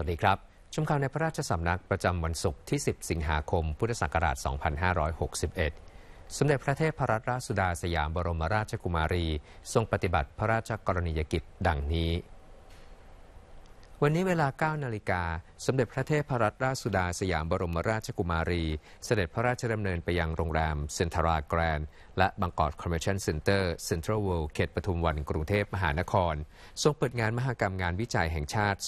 วัสดีครับ ชมข่าวในพระราชสำนักประจำวันศุกร์ที่ 10 สิงหาคม พุทธศักราช 2561 สมเด็จพระเทพรัตนราชสุดาสยามบรมราชกุมารี ทรงปฏิบัติพระราชกรณียกิจ ดังนี้วันนี้เวลา 9 นาฬิกาสมเด็จพระเทพรัตนราชสุดาสยามบรมราชกุมารี เสด็จพระราชดำเนินไปยังโรงแรมเซ็นทราแกรนและบางกอกคอมเมชั่นเซ็นเตอร์เซ็นทรัลเวิลด์เขตปทุมวันกรุงเทพมหานคร ทรงเปิดงานมหกรรมงานวิจัยแห่งชาติ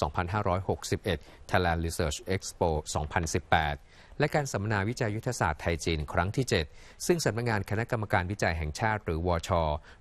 2561 Thailand Research Expo 2018 และการสัมมนาวิจัยยุทธศาสตร์ไทยจีนครั้งที่7ซึ่งสำนักงงานคณะกรรมการวิจัยแห่งชาติ หรือวอช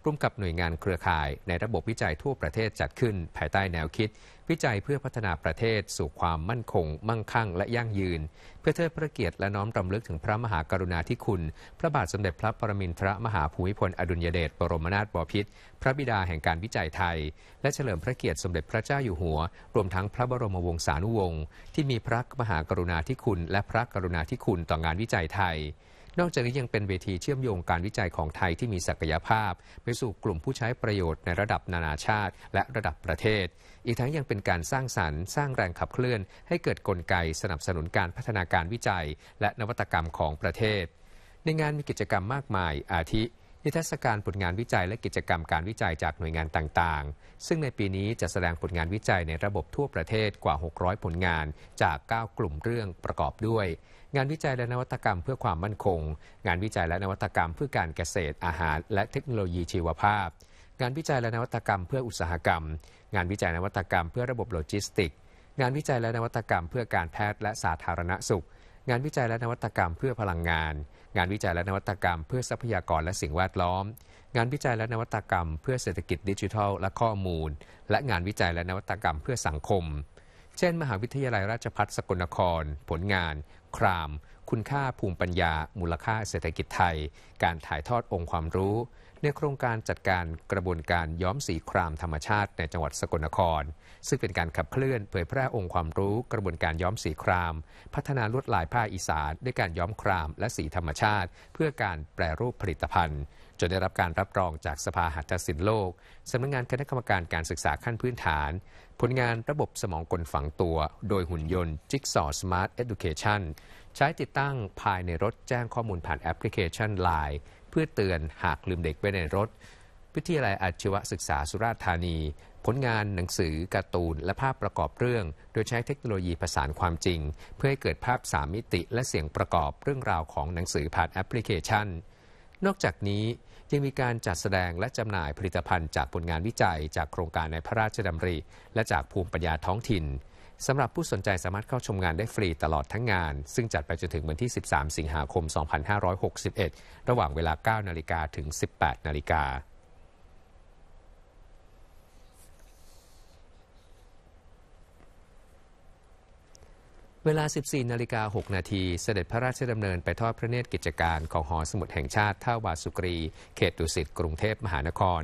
ร่วมกับหน่วยงานเครือข่าย ในระบบวิจัยทั่วประเทศจัดขึ้นภายใต้แนวคิดวิจัยเพื่อพัฒนาประเทศ สู่ความมั่นคง มั่งคั่ง และยั่งยืน เพื่อเทิดพระเกียรติและน้อมรำลึกถึงพระมหากรุณาธิคุณพระบาทสมเด็จพระปรมินทรมหาภูมิพลอดุลยเดชบรมนาถบพิตรพระบิดาแห่งการวิจัยไทย และเฉลิมพระเกียรติสมเด็จพระเจ้าอยู่หัว รวมทั้งพระบรมวงศานุวงศ์ที่มีพระมหากรุณาธิคุณและพระกรุณาธิคุณต่องานวิจัยไทย นอกจากนี้ยังเป็นเวทีเชื่อมโยงการวิจัยของไทยที่มีศักยภาพ ไปสู่กลุ่มผู้ใช้ประโยชน์ในระดับนานาชาติ และระดับประเทศอีกทั้งยังเป็นการสร้างสรรค์ สร้างแรงขับเคลื่อน ให้เกิดกลไก สนับสนุนการพัฒนาการวิจัยและนวัตกรรมของประเทศ ในงานมีกิจกรรมมากมายอาทินิทรรศการผลงานวิจัยและกิจกรรมการวิจัยจากหน่วยงานต่างๆ ซึ่งในปีนี้จะแสดงผลงานวิจัยในระบบทั่วประเทศกว่า 600 ผลงานจาก 9 กลุ่มเรื่องประกอบด้วย งานวิจัยและนวัตกรรมเพื่อความมั่นคง งานวิจัยและนวัตกรรมเพื่อการเกษตร อาหารและเทคโนโลยีชีวภาพงานวิจัยและนวัตกรรม เพื่ออุตสาหกรรมงานวิจัยนวัตกรรมเพื่อระบบโลจิสติกงานวิจัยและนวัตกรรมเพื่อการแพทย์และสาธารณสุข งานวิจัยและนวัตกรรมเพื่อพลังงาน งานวิจัยและนวัตกรรมเพื่อทรัพยากรและสิ่งแวดล้อม งานวิจัยและนวัตกรรมเพื่อเศรษฐกิจดิจิทัลและข้อมูล และงานวิจัยและนวัตกรรมเพื่อสังคม เช่นมหาวิทยาลัยราชภัฏสกลนคร ผลงาน คราม คุณค่าภูมิปัญญา มูลค่าเศรษฐกิจไทย การถ่ายทอดองค์ความรู้ในโครงการจัดการกระบวนการย้อมสีครามธรรมชาติในจังหวัดสกลนคร ซึ่งเป็นการขับเคลื่อนเผยแพร่องค์ความรู้กระบวนการย้อมสีคราม พัฒนาลวดลายผ้าอีสานด้วยการย้อมครามและสีธรรมชาติ เพื่อการแปรรูปผลิตภัณฑ์ จนได้รับการรับรองจากสภาหัตถศิลป์โลกสำนักงงานคณะกรรมการการศึกษาขั้นพื้นฐาน ผลงานระบบสมองกลฝังตัว โดยหุ่นยนต์ จิ๊กซอสมาร์ทเอดูเคชันใช้ติดตั้งภายในรถแจ้งข้อมูลผ่านแอปพลิเคชัน Line เพื่อเตือนหากลืมเด็กไว้ในรถ วิทยาลัยอาชีวศึกษาสุราษฎร์ธานี ผลงานหนังสือการ์ตูนและภาพประกอบเรื่อง โดยใช้เทคโนโลยีผสานความจริง เพื่อให้เกิดภาพสามมิติและเสียงประกอบเรื่องราวของหนังสือผ่านแอปพลิเคชัน นอกจากนี้ยังมีการจัดแสดงและจำหน่ายผลิตภัณฑ์จากผลงานวิจัยจากโครงการในพระราชดำริ และจากภูมิปัญญาท้องถิ่นสำหรับผู้สนใจสามารถเข้าชมงานได้ฟรีตลอดทั้งงาน ซึ่งจัดไปจนถึงวันที่ 13 สิงหาคม 2561 ระหว่างเวลา 9นาฬิกาถึง 18นาฬิกา เวลา 14 นาฬิกา 6 นาทีเสด็จพระราชดำเนินไปทอดพระเนตรกิจการของหอสมุดแห่งชาติท่าวาสุกรี เขตดุสิต กรุงเทพมหานคร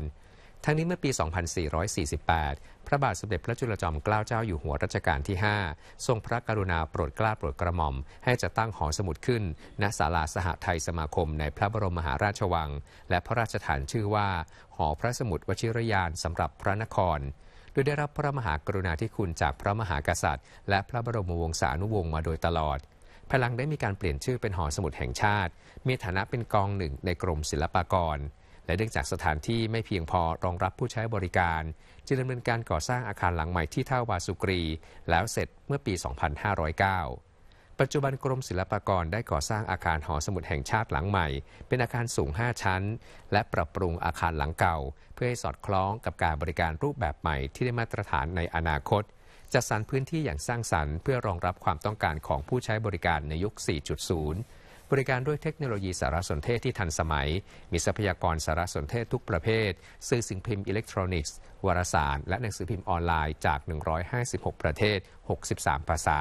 ทั้งนี้เมื่อปี 2448 พระบาทสมเด็จพระจุลจอมเกล้าเจ้าอยู่หัวรัชกาลที่ 5 ทรงพระกรุณาโปรดเกล้าโปรดกระหม่อม ให้จะตั้งหอสมุดขึ้น ณศาลา สหไทยสมาคม ในพระบรมมหาราชวัง และพระราชฐานชื่อว่า หอพระสมุดวชิรยานสำหรับพระนคร โดยได้รับพระมหากรุณาธิคุณจากพระมหากษัตริย์ และพระบรมวงศานุวงศ์มาโดยตลอดพลังได้มีการเปลี่ยนชื่อเป็นหอสมุดแห่งชาติ มีฐานะเป็นกองหนึ่งในกรมศิลปากรและเนื่องจากสถานที่ไม่เพียงพอรองรับผู้ใช้บริการจึงดำเนินการก่อสร้างอาคารหลังใหม่ที่ท่าวาสุกรี แล้วเสร็จเมื่อปี 2509 ปัจจุบันกรมศิลปากรได้ก่อสร้างอาคารหอสมุดแห่งชาติหลังใหม่ เป็นอาคารสูง 5 ชั้น และปรับปรุงอาคารหลังเก่า เพื่อให้สอดคล้องกับการบริการรูปแบบใหม่ที่ได้มาตรฐานในอนาคตจัดสรรพื้นที่อย่างสร้างสรรค์เพื่อรองรับความต้องการของผู้ใช้บริการในยุค 4.0บริการด้วยเทคโนโลยีสารสนเทศที่ทันสมัย มีทรัพยากรสารสนเทศทุกประเภทสื่อสิ่งพิมพ์อิเล็กทรอนิกส์ วารสาร และหนังสือพิมพ์ออนไลน์จาก 156 ประเทศ 63 ภาษา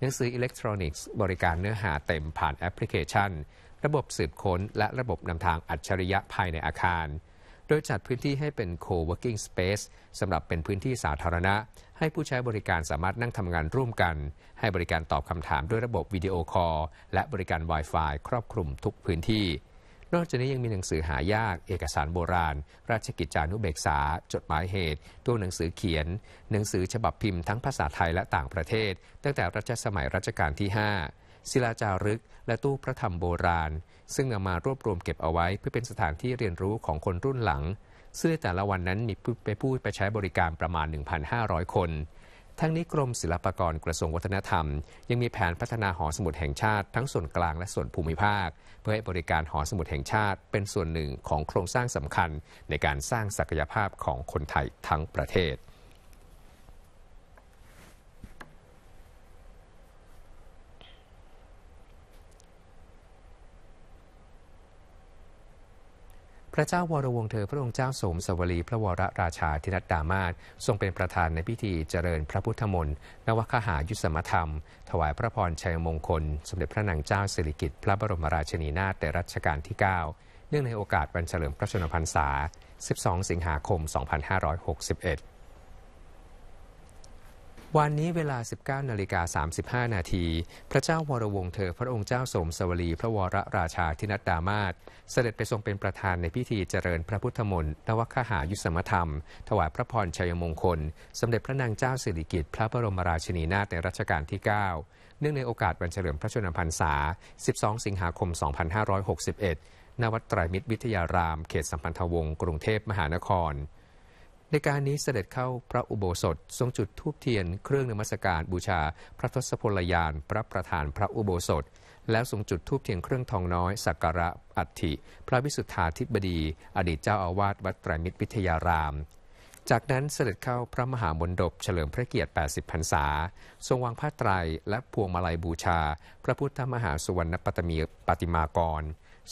หนังสืออิเล็กทรอนิกส์ บริการเนื้อหาเต็มผ่านแอปพลิเคชัน ระบบสืบค้นและระบบนำทางอัจฉริยะภายในอาคารโดยจัดพื้นที่ให้เป็น co-working space สำหรับเป็นพื้นที่สาธารณะ ให้ผู้ใช้บริการสามารถนั่งทำงานร่วมกัน ให้บริการตอบคำถามด้วยระบบวิดีโอคอลและบริการ Wi-Fi ครอบคลุมทุกพื้นที่ นอกจากนี้ยังมีหนังสือหายาก เอกสารโบราณ ราชกิจจานุเบกษา จดหมายเหตุ ตัวหนังสือเขียน หนังสือฉบับพิมพ์ทั้งภาษาไทยและต่างประเทศ ตั้งแต่รัชสมัยรัชกาลที่5ศิลาจารึกและตู้พระธรรมโบราณ ซึ่งนำมารวบรวมเก็บเอาไว้เพื่อเป็นสถานที่เรียนรู้ของคนรุ่นหลัง ซึ่งในแต่ละวันนั้นมีผู้ไปพูดไปใช้บริการประมาณ 1,500 คน ทั้งนี้กรมศิลปากรกระทรวงวัฒนธรรม ยังมีแผนพัฒนาหอสมุดแห่งชาติทั้งส่วนกลางและส่วนภูมิภาค เพื่อให้บริการหอสมุดแห่งชาติ เป็นส่วนหนึ่งของโครงสร้างสำคัญในการสร้างศักยภาพของคนไทยทั้งประเทศพระเจ้าวรวงเธอพระองค์เจ้าสมสวลีพระวรราชาธินัดดามาศทรงเป็นประธานในพิธีเจริญพระพุทธมนต์นวคหายุสมธรรม ถวายพระพรชัยมงคล สมเด็จพระนางเจ้าสิริกิติ์พระบรมราชินีนาถต่รัชกาลที่ 9 เนื่องในโอกาสวันเฉลิมพระชนมพรรษา 12 สิงหาคม 2561วันนี้เวลา 19 นาฬิกา 35 นาที พระเจ้าวรวงเธอพระองค์เจ้าสมสวรีพระวรราชาธินัดดามาศ เสด็จไปทรงเป็นประธานในพิธีเจริญพระพุทธมนต์นวัคหายุสมธรรม ถวายพระพรชัยมงคล สมเด็จพระนางเจ้าสิริกิติ์พระบรมราชินีนาถในรัชกาลที่ 9 เนื่องในโอกาสวันเฉลิมพระชนมพรรษา 12 สิงหาคม 2561 ณ วัดไตรมิตรวิทยาราม เขตสัมพันธวงศ์ กรุงเทพมหานครในการนี้เสด็จเข้าพระอุโบสถทรงจุดธูปเทียน เครื่องนมัสการบูชา พระทศพลยาน พระประธานพระอุโบสถแล้วทรงจุดทูบเทียนเครื่องทองน้อยสักการะอัฐิพระวิสุทธาธิบดีอดีตเจ้าอาวาสวัดไตรมิตรวิทยาราม จากนั้นเสด็จเข้าพระมหามนฑบเฉลิมพระเกียรติ 80พรรษา ทรงวางผ้าไตรและพวงมาลัยบูชา พระพุทธมหาสุวรรณปตตมีปฏิมากร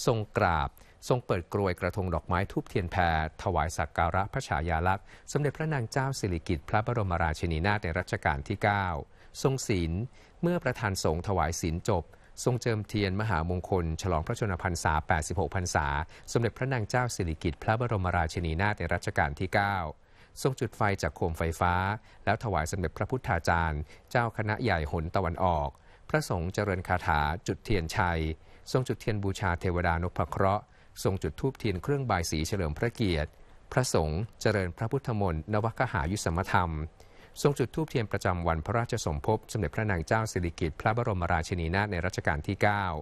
ทรงกราบทรงเปิดกลวยกระทงดอกไม้ทูบเทียนแพรถวายสักการะพระฉายาลักษณ์ สมเด็จพระนางเจ้าสิริกิติ์พระบรมราชินีนาถในรัชกาลที่ 9 ทรงศีลเมื่อประธานสงฆ์ถวายศีลจบ ทรงเจิมเทียนมหามงคลฉลองพระชนมพรรษา86พรรษาสมเด็จพระนางเจ้าสิริกิติ์พระบรมราชินีนาถในรัชกาลที่9ทรงจุดไฟจากโคมไฟฟ้า แล้วถวายสมเด็จพระพุทธาจารย์ เจ้าคณะใหญ่หนตะวันออก พระสงฆ์เจริญคาถาจุดเทียนชัยทรงจุดเทียนบูชาเทวดานพเคราะหทรงจุดธูปเทียนเครื่องบายสีเฉลิมพระเกียรติ พระสงฆ์เจริญพระพุทธมนต์นวคหายุสมธรรม ทรงจุดธูปเทียนประจำวันพระราชสมภพสมเด็จพระนางเจ้าสิริกิติ์พระบรมราชินีนาถในรัชกาลที่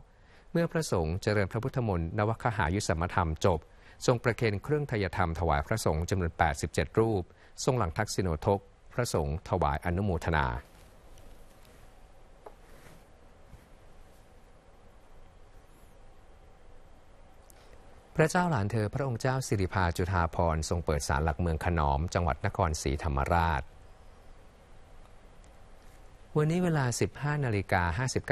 9 เมื่อพระสงฆ์เจริญพระพุทธมนต์นวคหายุสมธรรมจบทรงประเคนเครื่องทยธรรมถวายพระสงฆ์จำนวน87รูป ทรงหลังทักษิโนทก พระสงฆ์ถวายอนุโมทนาพระเจ้าหลานเธอพระองค์เจ้าสิริพาจุฑาพรทรงเปิดศาลหลักเมืองขนอมจังหวัดนครศรีธรรมราชวันนี้เวลา 15 นาฬิก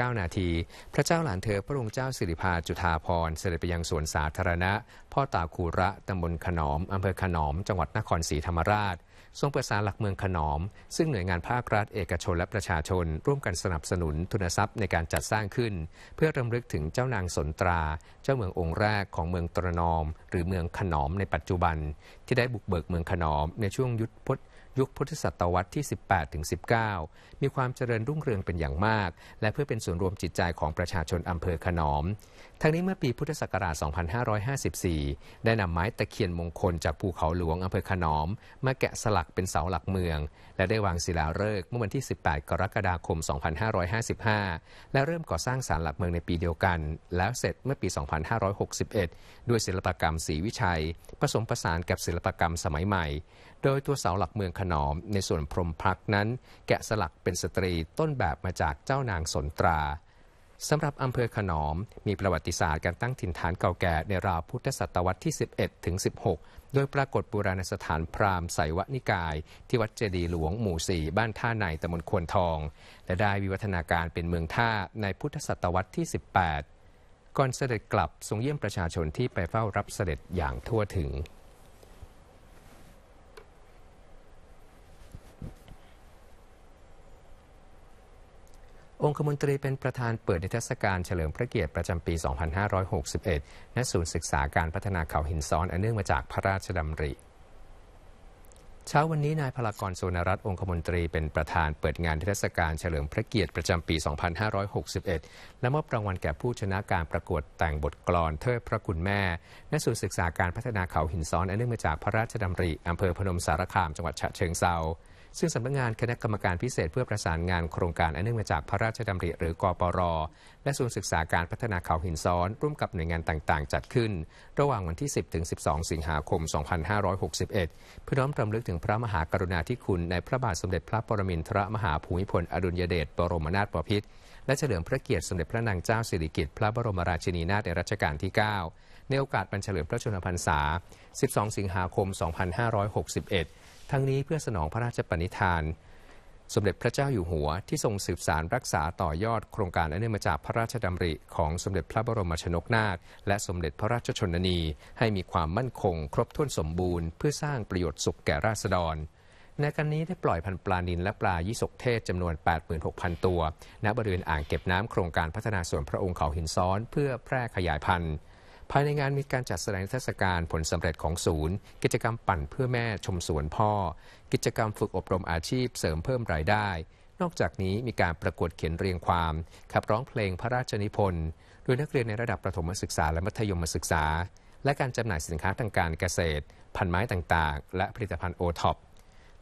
า 59 นาที พระเจ้าหลานเธอพระองค์เจ้าสิริพาจุฑาพรเสด็จไปยังสวนสาธารณะ พ่อตาคูระตำบลขนอมอำเภอขนอม จังหวัดนครศรีธรรมราช ทรงประสานหลักเมืองขนอม ซึ่งหน่วยงานภาครัฐ เอกชนและประชาชน ร่วมกันสนับสนุนทุนทรัพย์ในการจัดสร้างขึ้น เพื่อรำลึกถึงเจ้านางสนตรา เจ้าเมืององค์แรกของเมืองตรนอม หรือเมืองขนอมในปัจจุบัน ที่ได้บุกเบิกเมืองขนอมในช่วงยุทธพจน์ยุคพุทธศตวรรษที่ 18-19ถึงมีความเจริญรุ่งเรืองเป็นอย่างมาก และเพื่อเป็นส่วนรวมจิตใจของประชาชนอำเภอขนอม ทั้งนี้เมื่อปีพุทธศักราช 2554 ได้นำไม้ตะเคียนมงคลจากภูเขาหลวงอำเภอขนอม มาแกะสลักเป็นเสาหลักเมือง และได้วางศิลาฤกษ์เมื่อวันที่ 18 กรกฎาคม 2555 และเริ่มก่อสร้างศาลหลักเมืองในปีเดียวกันแล้วเสร็จเมื่อปี 2561 ด้วยศิลปกรรมสีวิชัย ผสมผสานกับศิลปกรรมสมัยใหม่โดยตัวเสาหลักเมืองขนอมในส่วนพรมพักนั้น แกะสลักเป็นสตรีต้นแบบมาจากเจ้านางสนตรา สำหรับอำเภอขนอม มีประวัติศาสตร์การตั้งถิ่นฐานเก่าแก่ ในราวพุทธศตวรรษที่ 11 ถึง 16 โดยปรากฏบูรณสถานพราหมณ์ไสวนิกายที่วัดเจดีหลวงหมู่สี่บ้านท่าในตำบลควนทอง และได้วิวัฒนาการเป็นเมืองท่าในพุทธศตวรรษที่ 18 ก่อนเสด็จกลับทรงเยี่ยมประชาชนที่ไปเฝ้ารับเสด็จอย่างทั่วถึงองคมนตรีเป็นประธานเปิดนิทรรศการเฉลิมพระเกียรติประจำปี 2561 ณ ศูนย์ศึกษาการพัฒนาเขาหินซ้อนอันเนื่องมาจากพระราชดำริ เช้าวันนี้นายพลากรสุนรัตน์องคมนตรีเป็นประธานเปิดงานเทศกาลเฉลิมพระเกียรติประจำปี 2561 และมอบรางวัลแก่ผู้ชนะการประกวดแต่งบทกลอน เทิดพระคุณแม่ ณ ศูนย์ศึกษาการพัฒนาเขาหินซ้อนอันเนื่องมาจากพระราชดำริอำเภอพนมสารคาม จังหวัดฉะเชิงเทราซึ่งสำนักงงานคณะกรรมการพิเศษเพื่อประสานงานโครงการอันเนื่องมาจากพระราชดำริหรือกอปร และศูนย์ศึกษาการพัฒนาเขาหินซ้อน ร่วมกับหน่วยงานต่าง ๆ จัดขึ้นระหว่างวันที่ 10 ถึง 12 สิงหาคม 2561 เพื่อน้อมรำลึกถึงพระมหากรุณาธิคุณในพระบาทสมเด็จพระปรมินทรมหาภูมิพลอดุลยเดชบรมนาถบพิตรและเฉลิมพระเกียรติ สมเด็จพระนางเจ้าสิริกิติ์พระบรมราชินีนาถในรัชกาลที่9ในโอกาสบรรเฉลิมพระชนมพรรษา 12 สิงหาคม 2561ทั้งนี้เพื่อสนองพระราชปณิธาน สมเด็จพระเจ้าอยู่หัวที่ทรงสืบสารรักษาต่อยอดโครงการอันเนื่องมาจากพระราชดำริของสมเด็จพระบรมชนกนาถและสมเด็จพระราชชนนีให้มีความมั่นคงครบถ้วนสมบูรณ์เพื่อสร้างประโยชน์สุขแก่ราษฎร ในกันนี้ได้ปล่อยพันปลานินและปลายี่สกเทศจำนวน 86,000 ตัวณบริเวณอ่างเก็บน้ำโครงการพัฒนาส่วนพระองค์เขาหินซ้อน เพื่อแพร่ขยายพันธุ์ภายในงานมีการจัดแสดงเทศกาลผลสำเร็จของศูนย์ กิจกรรมปั่นเพื่อแม่ชมสวนพ่อ กิจกรรมฝึกอบรมอาชีพเสริมเพิ่มรายได้ นอกจากนี้มีการประกวดเขียนเรียงความ ขับร้องเพลงพระราชนิพนธ์โดยนักเรียนในระดับประถมศึกษาและมัธยมศึกษา และการจำหน่ายสินค้าทางการเกษตรพันไม้ต่างๆ และผลิตภัณฑ์โอท็อป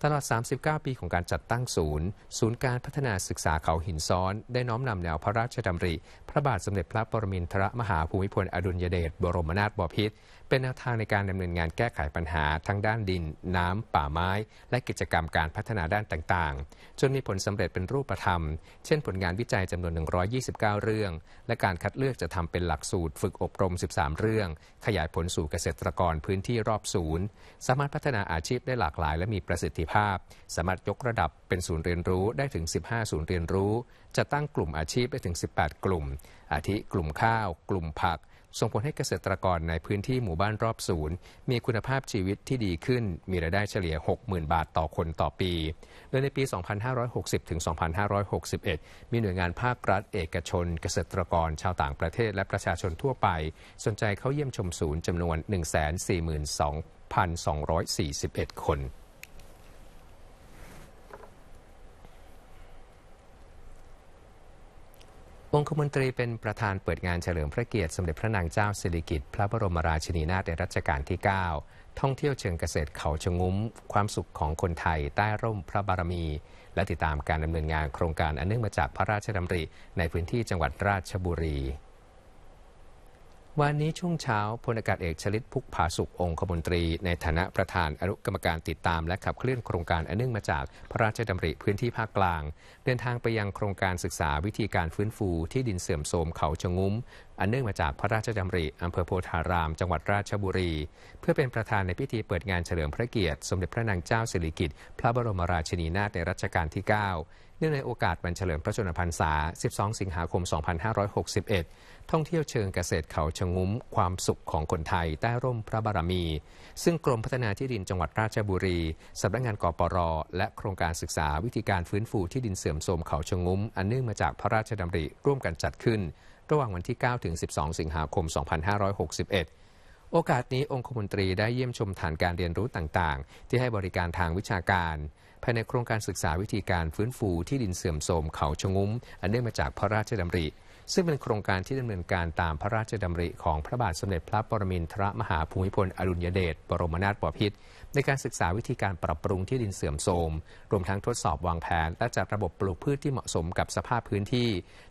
ตลอด 39 ปีของการจัดตั้งศูนย์ ศูนย์การพัฒนาศึกษาเขาหินซ้อน ได้น้อมนำแนวพระราชดำริ พระบาทสมเด็จพระปรมินทรมหาภูมิพลอดุลยเดชบรมนาถบพิตรเป็นแนวทางในการดำเนินงานแก้ไขปัญหาทั้งด้านดินน้ำ ป่าไม้ และกิจกรรมการพัฒนาด้านต่าง ๆ จนมีผลสำเร็จเป็นรูปธรรม เช่นผลงานวิจัยจำนวน 129 เรื่อง และการคัดเลือกจะทำเป็นหลักสูตรฝึกอบรม 13 เรื่อง ขยายผลสู่เกษตรกรพื้นที่รอบศูนย์ สามารถพัฒนาอาชีพได้หลากหลายและมีประสิทธิภาพ สามารถยกระดับเป็นศูนย์เรียนรู้ได้ถึง 15 ศูนย์เรียนรู้จะตั้งกลุ่มอาชีพได้ถึง 18 กลุ่ม อาทิกลุ่มข้าว กลุ่มผักส่งผลให้เกษตรกรในพื้นที่หมู่บ้านรอบศูนย์ มีคุณภาพชีวิตที่ดีขึ้นมีรายได้เฉลี่ย 60,000 บาทต่อคนต่อปี โดยในปี 2560 ถึง 2561 มีหน่วยงานภาครัฐเอกชนเกษตรกรชาวต่างประเทศและประชาชนทั่วไปสนใจเข้าเยี่ยมชมศูนย์จำนวน 142,241 คนองคมนตรีเป็นประธานเปิดงานเฉลิมพระเกียรติสมเด็จพระนางเจ้าสิริกิติ์พระบรมราชินีนาถในรัชกาลที่ 9 ท่องเที่ยวเชิงเกษตรเขาชงุ้มความสุขของคนไทย ใต้ร่มพระบารมี และติดตามการดำเนินงานโครงการอันเนื่องมาจากพระราชดำริในพื้นที่จังหวัดราชบุรีวันนี้ช่วงเช้าพลอากาศเอกชลิตพุกผาสุของคมนตรี ในฐานะประธานอนุกรรมการติดตาม และขับเคลื่อนโครงการอันเนื่องมาจากพระราชดำริพื้นที่ภาคกลาง เดินทางไปยังโครงการศึกษาวิธีการฟื้นฟูที่ดินเสื่อมโทรมเขาชะงุ้มอันเนื่องมาจากพระราชดำริอำเภอโพธาราม จังหวัดราชบุรี เพื่อเป็นประธานในพิธีเปิดงานเฉลิมพระเกียรติ สมเด็จพระนางเจ้าสิริกิติ์พระบรมราชินีนาถในรัชกาลที่9เนื่องในโอกาสวันเฉลิมพระชนมพรรษา 12 สิงหาคม 2561 ท่องเที่ยวเชิงเกษตรเขาชะงุ้ม ความสุขของคนไทย ใต้ร่มพระบารมี ซึ่งกรมพัฒนาที่ดินจังหวัดราชบุรีสำนักงานกปร และโครงการศึกษาวิธีการฟื้นฟูที่ดินเสื่อมโทรมเขาชะงุ้ม อันเนื่องมาจากพระราชดำริร่วมกันจัดขึ้น ระหว่างวันที่ 9 ถึง 12 สิงหาคม 2561 โอกาสนี้องคมนตรีได้เยี่ยมชมฐานการเรียนรู้ต่าง ๆ ที่ให้บริการทางวิชาการภายในโครงการศึกษาวิธีการฟื้นฟูที่ดินเสื่อมโทรมเขาชงุ้มอันเนื่องมาจากพระราชดำริ ซึ่งเป็นโครงการที่ดำเนินการตามพระราชดำริของพระบาทสมเด็จพระปรมินทรมหาภูมิพลอดุลยเดชบรมนาถบพิตรในการศึกษาวิธีการปรับปรุงที่ดินเสื่อมโทรมรวมทั้งทดสอบวางแผนและจัดระบบปลูกพืชที่เหมาะสมกับสภาพพื้นที่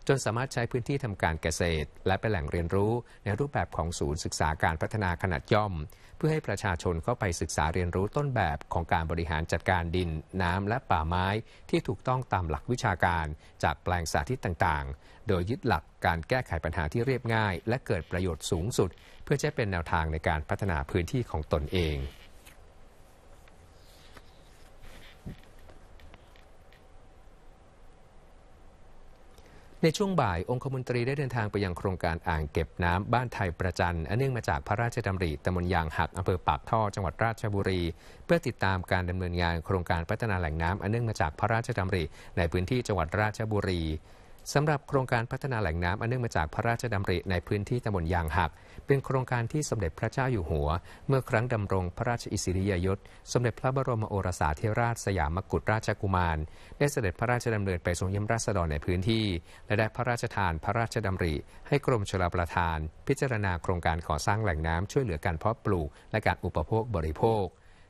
จนสามารถใช้พื้นที่ทำการเกษตร และเป็นแหล่งเรียนรู้ในรูปแบบของศูนย์ ศึกษาการพัฒนาขนาดย่อมเพื่อให้ประชาชนเข้าไปศึกษาเรียนรู้ต้นแบบของการบริหารจัดการดิน น้ำและป่าไม้ที่ถูกต้องตามหลักวิชาการจากแปลงสาธิตต่าง ๆ โดยยึดหลักการแก้ไขปัญหาที่เรียบง่ายและเกิดประโยชน์สูงสุด เพื่อจะเป็นแนวทางในการพัฒนาพื้นที่ของตนเองในช่วงบ่ายองคมนตรีได้เดินทางไปยังโครงการอ่างเก็บน้ำบ้านไทยประจันอันเนื่องมาจากพระราชดำริตมนยางหักอำเภอปากท่อจังหวัดราชบุรี เพื่อติดตามการดำเนินงานโครงการพัฒนาแหล่งน้ำอันเนื่องมาจากพระราชดำริในพื้นที่จังหวัดราชบุรีสำหรับโครงการพัฒนาแหล่งน้ำอันเนื่องมาจากพระราชดำริในพื้นที่ตำบลยางหัก เป็นโครงการที่สมเด็จพระเจ้าอยู่หัว เมื่อครั้งดำรงพระราชอิสริยยศสมเด็จพระบรมโอรสาธิราชสยามมกุฎราชกุมารได้เสด็จพระราชดำเนินไปทรงเยี่ยมราษฎรในพื้นที่ และได้พระราชทานพระราชดำริ ให้กรมชลประทาน พิจารณาโครงการก่อสร้างแหล่งน้ำช่วยเหลือการเพาะปลูกและการอุปโภคบริโภค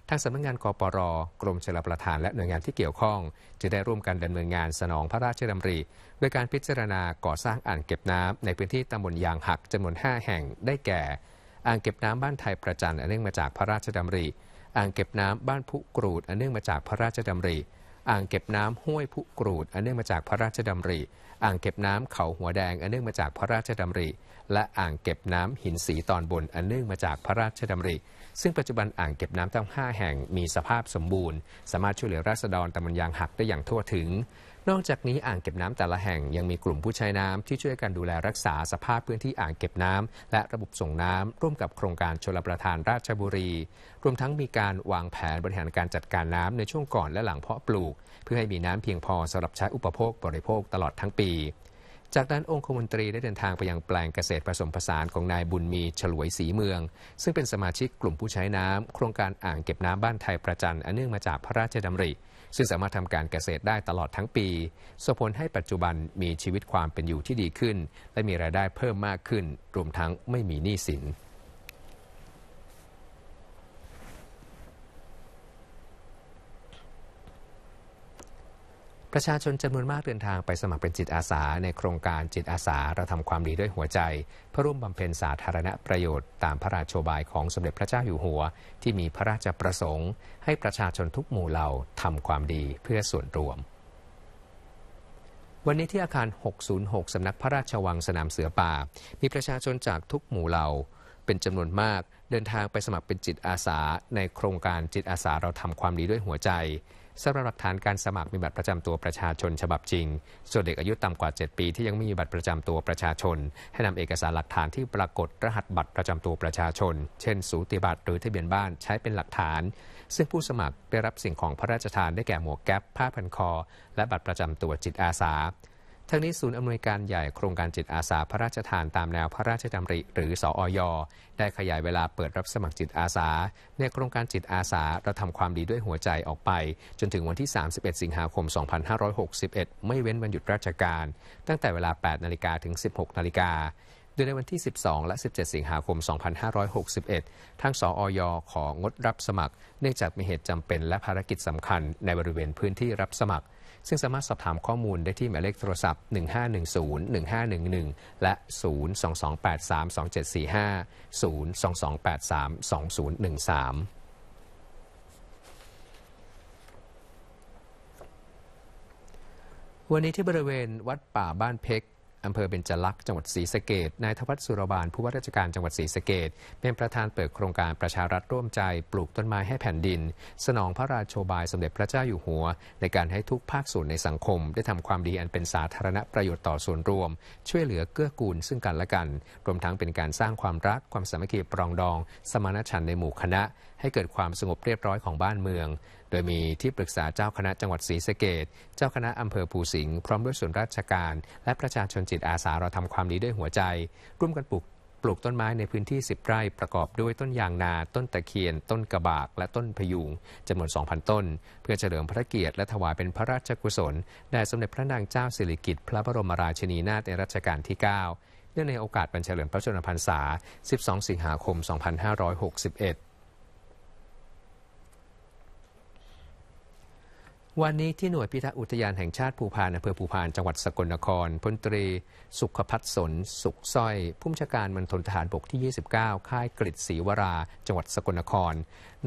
ทางสำนักงงานกปรกรมชลประทานและหน่วยงานที่เกี่ยวข้อง จะได้ร่วมกันดำเนินงานสนองพระราชดำริโดยการพิจารณาก่อสร้างอ่างเก็บน้ำในพื้นที่ตำบลยางหักจำนวน5แห่งได้แก่อ่างเก็บน้ำบ้านไทยประจันอันเนื่องมาจากพระราชดำริ อ่างเก็บน้ำบ้านพุกรูดอันเนื่องมาจากพระราชดำริอ่างเก็บน้ำห้วยพุกรูดอันเนื่องมาจากพระราชดำริอ่างเก็บน้ำเขาหัวแดงอันเนื่องมาจากพระราชดำริและอ่างเก็บน้ำหินสีตอนบนอันเนื่องมาจากพระราชดำริซึ่งปัจจุบันอ่างเก็บน้ำทั้ง5แห่งมีสภาพสมบูรณ์สามารถช่วยเหลือราษฎรตำบลยางหักได้อย่างทั่วถึง นอกจากนี้อ่างเก็บน้ำแต่ละแห่งยังมีกลุ่มผู้ใช้น้ำที่ช่วยกันดูแลรักษาสภาพพื้นที่อ่างเก็บน้ำและระบบส่งน้ำร่วมกับโครงการชลประทานราชบุรี รวมทั้งมีการวางแผนบริหารการจัดการน้ำในช่วงก่อนและหลังเพาะปลูกเพื่อให้มีน้ำเพียงพอสำหรับใช้อุปโภคบริโภคตลอดทั้งปีจากนั้นองคมนตรีได้เดินทางไปยังแปลงเกษตรผสมผสานของนายบุญมีฉลวยสีเมือง ซึ่งเป็นสมาชิกกลุ่มผู้ใช้น้ำ โครงการอ่างเก็บน้ำบ้านไทยประจันอันเนื่องมาจากพระราชดำริ ซึ่งสามารถทำการเกษตรได้ตลอดทั้งปี ส่งผลให้ปัจจุบันมีชีวิตความเป็นอยู่ที่ดีขึ้น และมีรายได้เพิ่มมากขึ้น รวมทั้งไม่มีหนี้สินประชาชนจำนวนมากเดินทางไปสมัครเป็นจิตอาสาในโครงการจิตอาสาเราทำความดีด้วยหัวใจเพื่อร่วมบำเพ็ญสาธารณประโยชน์ตามพระราชโบายของสมเด็จพระเจ้าอยู่หัว ที่มีพระราชประสงค์ให้ประชาชนทุกหมู่เหล่าทำความดีเพื่อส่วนรวม วันนี้ที่อาคาร 606 สำนักพระราชวังสนามเสือป่า มีประชาชนจากทุกหมู่เหล่าเป็นจำนวนมากเดินทางไปสมัครเป็นจิตอาสาในโครงการจิตอาสาเราทำความดีด้วยหัวใจสำหรับหลักฐานการสมัครมีบัตรประจำตัวประชาชนฉบับจริง ส่วนเด็กอายุต่ำกว่า 7 ปีที่ยังไม่มีบัตรประจำตัวประชาชน ให้นำเอกสารหลักฐานที่ปรากฏรหัสบัตรประจำตัวประชาชน เช่นสูติบัตรหรือทะเบียนบ้านใช้เป็นหลักฐาน ซึ่งผู้สมัครได้รับสิ่งของพระราชทานได้แก่หมวกแก๊ปผ้าพันคอ และบัตรประจำตัวจิตอาสาทั้งนี้ ศูนย์อำนวยการใหญ่ โครงการจิตอาสา พระราชทานตามแนวพระราชดำริ หรือ สออยได้ขยายเวลาเปิดรับสมัครจิตอาสาในโครงการจิตอาสาเราทำความดีด้วยหัวใจออกไป จนถึงวันที่ 31 สิงหาคม 2561 ไม่เว้นวันหยุดราชการ ตั้งแต่เวลา 8นาฬิกาถึง 16นาฬิกา โดยในวันที่ 12 และ 17 สิงหาคม 2561ทางสออยของดรับสมัคร เนื่องจากมีเหตุจำเป็นและภารกิจสำคัญในบริเวณพื้นที่รับสมัครซึ่งสามารถสอบถามข้อมูลได้ที่หมายเลขโทรศัพท์ 1510 1511 และ 022832745 022832013 วันนี้ที่บริเวณวัดป่าบ้านเพ็กอำเภอเบญจลักษ์จังหวัดศรีสะเกดนายทวัฒสุรบาลผู้ว่าราชการจังหวัดศรีสะเกดเป็นประธานเปิดโครงการประชารัฐร่วมใจปลูกต้นไม้ให้แผ่นดิน สนองพระราชโอบายสมเด็จพระเจ้าอยู่หัว ในการให้ทุกภาคส่วนในสังคม ได้ทำความดีอันเป็นสาธารณประโยชน์ต่อส่วนรวม ช่วยเหลือเกื้อกูลซึ่งกันและกัน รวมทั้งเป็นการสร้างความรักความสามัคคีปรองดอง สมานฉันในหมู่คณะให้เกิดความสงบเรียบร้อยของบ้านเมือง โดยมีที่ปรึกษาเจ้าคณะจังหวัดศรีสะเกดเจ้าคณะอำเภอภูสิงห์พร้อมด้วยส่วนราชการ และประชาชนจิตอาสาเราทำความดีด้วยหัวใจ ร่วมกันปลูกปลูกต้นไม้ในพื้นที่ 10 ไร่ประกอบด้วยต้นยางนา ต้นตะเคียน ต้นกระบาก และต้นพยุงจำนวน 2,000 ต้น เพื่อเฉลิมพระเกียรติและถวายเป็นพระราชกุศลแด่สมเด็จพระนางเจ้าสิริกิติ์พระบรมราชินีนาถในรัชกาลที่ 9 เนื่องในโอกาสบรรเฉลิมพระชนมพรรษา 12 สิงหาคม 2561วันนี้ที่หน่วยพิทักษ์อุทยานแห่งชาติภูพานอำเภอภูพานจังหวัดสกลนครพลตรี สุขพัฒสนสุขสร้อยผู้บัญชาการมณฑลทหารบกที่ 29 ค่ายกฤิศรีวรา จังหวัดสกลนคร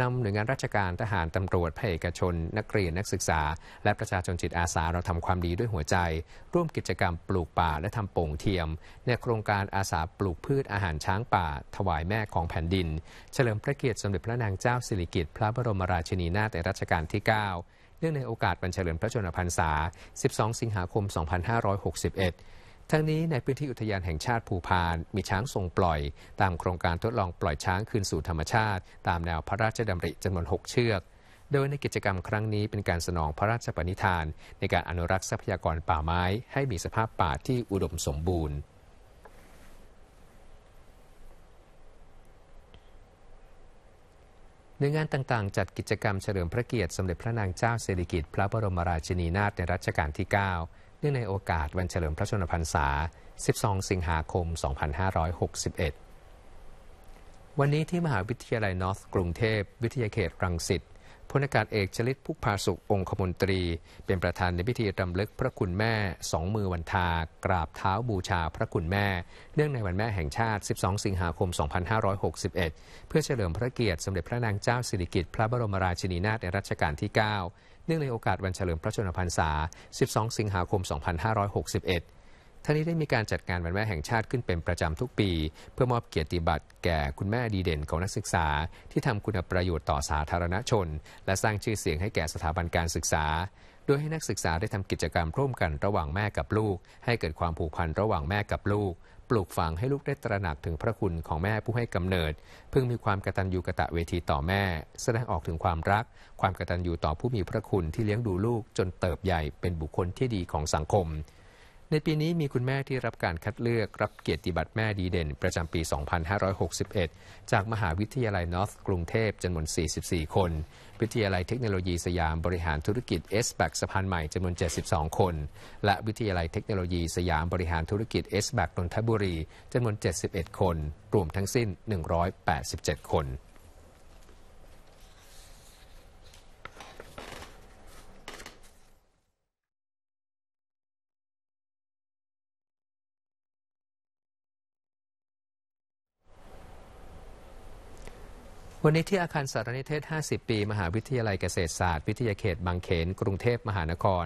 นำหน่วยงานราชการทหารตำรวจภาคเอกชน นักเรียนนักศึกษา และประชาชนจิตอาสาเราทำความดีด้วยหัวใจ ร่วมกิจกรรมปลูกป่าและทำโป่งเทียม ในโครงการอาสาปลูกพืชอาหารช้างป่า ถวายแม่ของแผ่นดิน เฉลิมพระเกียรติสมเด็จพระนางเจ้าสิริกิติ์พระบรมราชินีนาถในรัชกาลที่9เนื่องในโอกาสบรรเฉลิมพระชนมพรรษา 12 สิงหาคม 2561ทั้งนี้ในพื้นที่อุทยานแห่งชาติภูพานมีช้างทรงปล่อย ตามโครงการทดลองปล่อยช้างคืนสู่ธรรมชาติ ตามแนวพระราชดำริจำนวน 6 เชือก โดยในกิจกรรมครั้งนี้เป็นการสนองพระราชปณิธาน ในการอนุรักษ์ทรัพยากรป่าไม้ให้มีสภาพป่าที่อุดมสมบูรณ์หน่วยงานต่างๆ จัดกิจกรรมเฉลิมพระเกียรติ สมเด็จพระนางเจ้าสิริกิติ์พระบรมราชินีนาถในรัชกาลที่9เนื่องในโอกาสวันเฉลิมพระชนมพรรษา 12 สิงหาคม 2561 วันนี้ที่มหาวิทยาลัยนอร์ทกรุงเทพ วิทยาเขตรังสิตพลอากาศเอกชลิตพุกพาสุของคมนตรี เป็นประธานในพิธีรำลึกพระคุณแม่สองมือวันทา กราบเท้าบูชาพระคุณแม่ เนื่องในวันแม่แห่งชาติ 12 สิงหาคม 2561 เพื่อเฉลิมพระเกียรติ สมเด็จพระนางเจ้าสิริกิติ์พระบรมราชินีนาถในรัชกาลที่ 9 เนื่องในโอกาสวันเฉลิมพระชนมพรรษา 12 สิงหาคม 2561ท่านี้ได้มีการจัดงานวันแม่แห่งชาติขึ้นเป็นประจำทุกปี เพื่อมอบเกียรติบัตรแก่คุณแม่ดีเด่นของนักศึกษา ที่ทำคุณประโยชน์ต่อสาธารณชน และสร้างชื่อเสียงให้แก่สถาบันการศึกษา โดยให้นักศึกษาได้ทำกิจกรรมร่วมกันระหว่างแม่กับลูก ให้เกิดความผูกพันระหว่างแม่กับลูก ปลูกฝังให้ลูกได้ตระหนักถึงพระคุณของแม่ผู้ให้กำเนิด พึงมีความกตัญญูกะตะเวทีต่อแม่แสดงออกถึงความรัก ความกตัญญูต่อผู้มีพระคุณที่เลี้ยงดูลูก จนเติบใหญ่เป็นบุคคลที่ดีของสังคมในปีนี้มีคุณแม่ที่รับการคัดเลือกรับเกียรติบัตรแม่ดีเด่นประจำปี 2561 จากมหาวิทยาลัยนอร์ทกรุงเทพจำนวน 44 คน วิทยาลัยเทคโนโลยีสยามบริหารธุรกิจ s b a c สะพานใหม่จำนวน 72 คน และวิทยาลัยเทคโนโลยีสยามบริหารธุรกิจ s b a c นนทบุรีจำนวน 71 คน รวมทั้งสิ้น 187 คนวันนี้ที่อาคารสารนิเทศ 50 ปี มหาวิทยาลัยเกษตรศาสตร์ วิทยาเขตบางเขน กรุงเทพมหานคร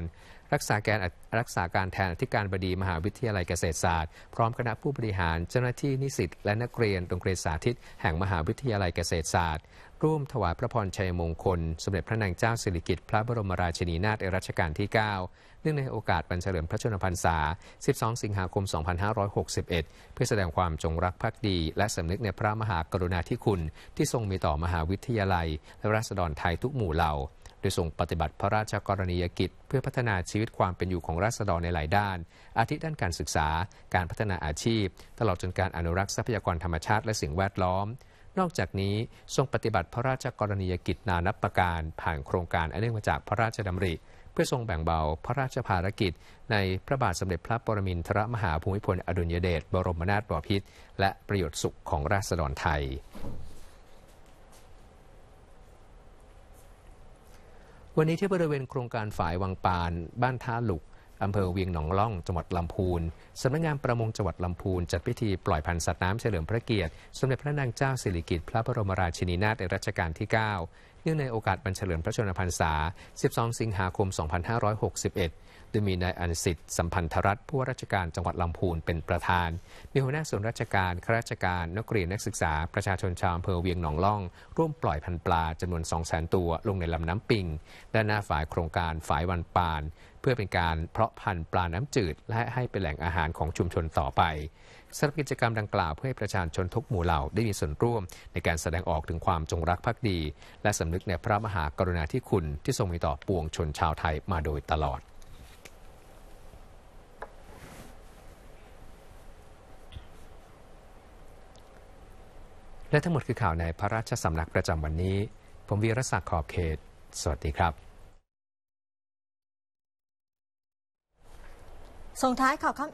รักษาการรักษาการแทนอธิการบดีมหาวิทยาลัยเกษตรศาสตร์ พร้อมคณะผู้บริหาร เจ้าหน้าที่นิสิตและนักเรียน โรงเรียนสาธิตแห่งมหาวิทยาลัยเกษตรศาสตร์ร่วมถวายพระพรชัยมงคลสมเด็จพระนางเจ้าสิริกิติ์พระบรมราชินีนาถรัชกาลที่9เนื่องในโอกาสบรรเฉลิมพระชนมพรรษา 12 สิงหาคม 2561 เพื่อแสดงความจงรักภักดี และสำนึกในพระมหากรุณาธิคุณ ที่ทรงมีต่อมหาวิทยาลัย และราษฎรไทยทุกหมู่เหล่า โดยส่งปฏิบัติพระราชกรณียกิจเพื่อพัฒนาชีวิตความเป็นอยู่ของราษฎรในหลายด้าน อาทิด้านการศึกษาการพัฒนาอาชีพ ตลอดจนการอนุรักษ์ทรัพยากรธรรมชาติและสิ่งแวดล้อมนอกจากนี้ทรงปฏิบัติพระราชกรณียกิจนานับประการ ผ่านโครงการอันเนื่องมาจากพระราชดำริ เพื่อทรงแบ่งเบาพระราชภารกิจ ในพระบาทสมเด็จพระปรมินทรมหาภูมิพลอดุลยเดชบรมนาถบพิตรและประโยชน์สุขของราษฎรไทย วันนี้ที่บริเวณโครงการฝ่ายวังปานบ้านท่าหลุกอำเภอเวียงหนองล่อง จังหวัดลำพูน สำนักงานประมงจังหวัดลำพูนจัดพิธีปล่อยพันธุ์สัตว์น้ำเฉลิมพระเกียรติ สมเด็จพระนางเจ้าสิริกิติ์พระบรมราชินีนาถในรัชกาลที่ 9 เนื่องในโอกาสบรรเฉลิมพระชนมพรรษา 12 สิงหาคม 2561 โดยมีนายอันสิทธิ์สัมพันธรัตน์ผู้ว่าราชการจังหวัดลำพูนเป็นประธาน มีหัวหน้าส่วนราชการ ข้าราชการ นักเรียนนักศึกษา ประชาชนชาวอำเภอเวียงหนองล่องร่วมปล่อยพันธ์ปลาจำนวน 200,000 ตัว ลงในลำน้ำปิง ด้านหน้าฝ่ายโครงการฝ่ายวันปานเพื่อเป็นการเพราะพันธุ์ปลาน้ำจืดและให้เป็นแหล่งอาหารของชุมชนต่อไปสำหรับกิจกรรมดังกล่าวเพื่อให้ประชาชนทุกหมู่เหล่าได้มีส่วนร่วม ในการแสดงออกถึงความจงรักภักดี และสำนึกในพระมหากรุณาธิคุณที่ทรงมีต่อปวงชนชาวไทยมาโดยตลอด และทั้งหมดคือข่าวในพระราชสำนักประจำวันนี้ผมวีรศักดิ์ขอบเขต สวัสดีครับส่งท้ายข่าวค่ำ